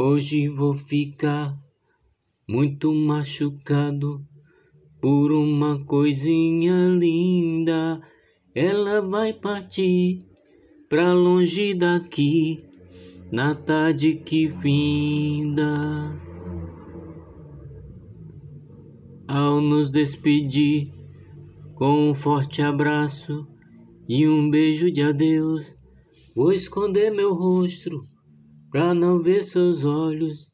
Hoje vou ficar muito machucado por uma coisinha linda. Ela vai partir pra longe daqui na tarde que vinda. Ao nos despedir com um forte abraço e um beijo de adeus, vou esconder meu rosto pra não ver seus olhos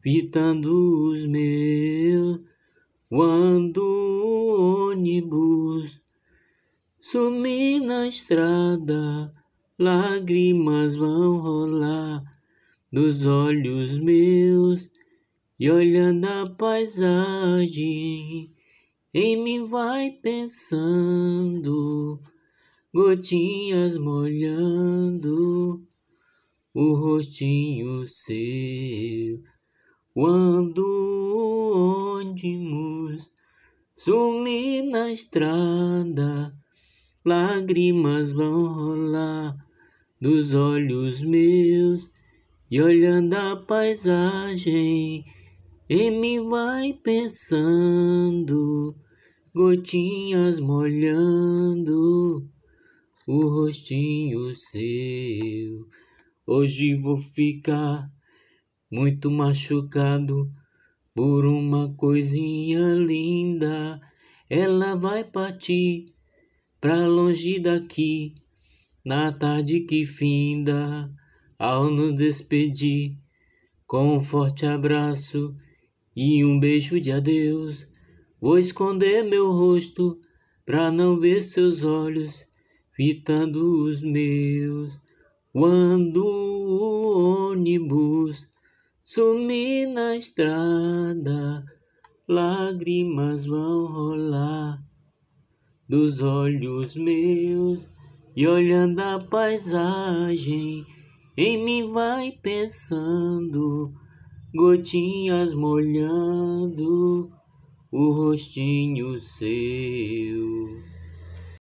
fitando os meus. Quando o ônibus sumir na estrada, lágrimas vão rolar dos olhos meus. E olhando a paisagem, em mim vai pensando, gotinhas molhando o rostinho seu. Quando ônibus sumir na estrada, lágrimas vão rolar dos olhos meus. E olhando a paisagem, E me vai pensando, gotinhas molhando o rostinho seu. Hoje vou ficar muito machucado por uma coisinha linda. Ela vai partir pra longe daqui na tarde que finda. Ao nos despedir com um forte abraço e um beijo de adeus, vou esconder meu rosto pra não ver seus olhos fitando os meus. Quando o ônibus sumir na estrada, lágrimas vão rolar dos olhos meus e olhando a paisagem, em mim vai pensando, gotinhas molhando o rostinho seu.